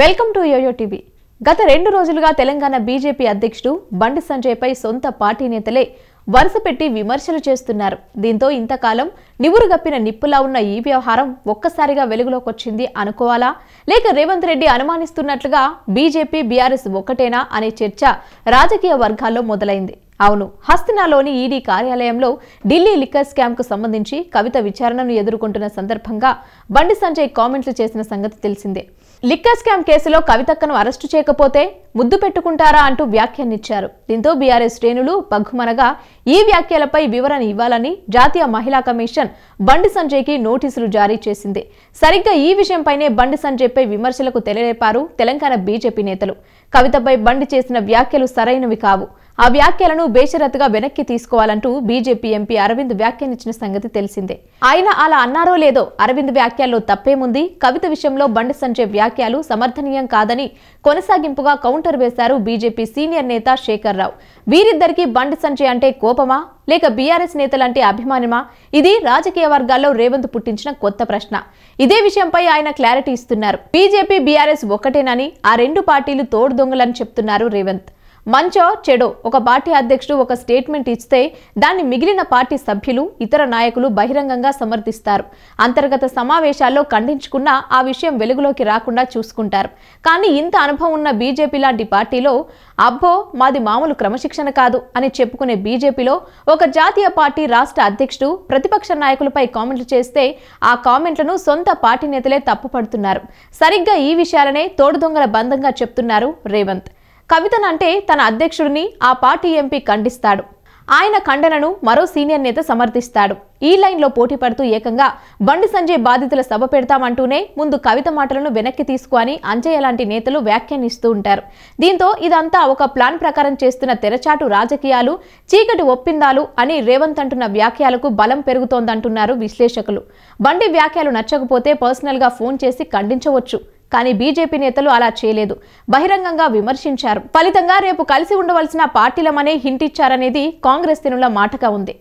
welcome to yo-yo TV గత రెండు రోజులుగా తెలంగాణ బీజేపీ అధ్యక్షుడు బండి సంజయ్పై సొంత పార్టీ నేతలే వరుస పెట్టి విమర్శలు చేస్తున్నారు దీంతో ఇంతకాలం నివురుగప్పిన నిప్పులా ఉన్న ఈ వ్యవహారం ఒక్కసారిగా వెలుగులోకొచ్చింది అనుకోవాలా లేక రేవంత్ రెడ్డి అనుమానిస్తున్నట్లుగా బీజేపీ బీఆర్ఎస్ ఒక్కటేనా అనే చర్చ రాజకీయ వర్గాల్లో మొదలైంది అవును హస్తినాలోని ఈడీ కార్యాలయంలో ఢిల్లీ లిక్కర్ స్కామ్కు సంబంధించి కవిత విచారణను ఎదుర్కొంటున్న సందర్భంగా బండి సంజయ్ కామెంట్లు చేసిన సంగతి తెలిసిందే లిక్కర్ స్కామ్ కేసులో కవితక్కను అరెస్టు చేయకపోతే ముద్దు పెట్టుకుంటారా అంటూ వ్యాఖ్యానిచ్చారు దీంతో బీఆర్ఎస్ శ్రేణులు పగ్గుమనగా ఈ వ్యాఖ్యలపై వివరణ ఇవ్వాలని జాతీయ మహిళా కమిషన్ బండి సంజయ్కి నోటీసులు జారీ చేసింది సరిగ్గా ఈ విషయంపైనే బండి సంజయ్పై విమర్శలకు తెరలేపారు తెలంగాణ బీజేపీ నేతలు కవితపై బండి చేసిన వ్యాఖ్యలు సరైనవి కావు ఆ వ్యాఖ్యలను బేషరత్గా వెనక్కి తీసుకోవాలంటూ బీజేపీ ఎంపీ అరవింద్ వ్యాఖ్యానించిన సంగతి తెలిసిందే ఆయన అలా అన్నారో లేదో అరవింద్ వ్యాఖ్యల్లో తప్పేముంది కవిత విషయంలో బండి సంజయ్ వ్యాఖ్యలు సమర్థనీయం కాదని కొనసాగింపుగా కౌంటర్ వేశారు బీజేపీ సీనియర్ నేత శేఖర్ రావు వీరిద్దరికీ బండి సంజయ్ అంటే కోపమా లేక బీఆర్ఎస్ నేతలంటే అభిమానమా ఇది రాజకీయ వర్గాల్లో రేవంత్ పుట్టించిన కొత్త ప్రశ్న ఇదే విషయంపై ఆయన క్లారిటీ ఇస్తున్నారు బీజేపీ బీఆర్ఎస్ ఒక్కటేనని ఆ రెండు పార్టీలు తోడు దొంగలని చెప్తున్నారు రేవంత్ మంచో చెడో ఒక పార్టీ అధ్యక్షుడు ఒక స్టేట్మెంట్ ఇస్తే దాన్ని మిగిలిన పార్టీ సభ్యులు ఇతర నాయకులు బహిరంగంగా సమర్థిస్తారు అంతర్గత సమావేశాల్లో ఖండించుకున్నా ఆ విషయం వెలుగులోకి రాకుండా చూసుకుంటారు కానీ ఇంత అనుభవం ఉన్న బీజేపీ లాంటి పార్టీలో అబ్బో మాది మామూలు క్రమశిక్షణ కాదు అని చెప్పుకునే బీజేపీలో ఒక జాతీయ పార్టీ రాష్ట్ర అధ్యక్షుడు ప్రతిపక్ష నాయకులపై కామెంట్లు చేస్తే ఆ కామెంట్లను సొంత పార్టీ నేతలే తప్పుపడుతున్నారు సరిగ్గా ఈ విషయాలనే తోడుదొంగల బంధంగా చెప్తున్నారు రేవంత్ కవితనంటే తన అధ్యక్షుడిని ఆ పార్టీ ఎంపీ ఖండిస్తాడు ఆయన ఖండనను మరో సీనియర్ నేత సమర్థిస్తాడు ఈ లైన్లో పోటీ పడుతూ ఏకంగా బండి సంజయ్ బాధితుల సభ పెడతామంటూనే ముందు కవిత మాటలను వెనక్కి తీసుకుని అంజయ్య లాంటి నేతలు వ్యాఖ్యానిస్తూ ఉంటారు దీంతో ఇదంతా ఒక ప్లాన్ ప్రకారం చేస్తున్న తెరచాటు రాజకీయాలు చీకటి ఒప్పిందాలు అని రేవంత్ అంటున్న వ్యాఖ్యలకు బలం పెరుగుతోందంటున్నారు విశ్లేషకులు బండి వ్యాఖ్యలు నచ్చకపోతే పర్సనల్గా ఫోన్ చేసి ఖండించవచ్చు కానీ బీజేపీ నేతలు అలా చేయలేదు బహిరంగంగా విమర్శించారు ఫలితంగా రేపు కలిసి ఉండవలసిన పార్టీలమనే హింటిచ్చారనేది కాంగ్రెస్ దినుల మాటగా ఉంది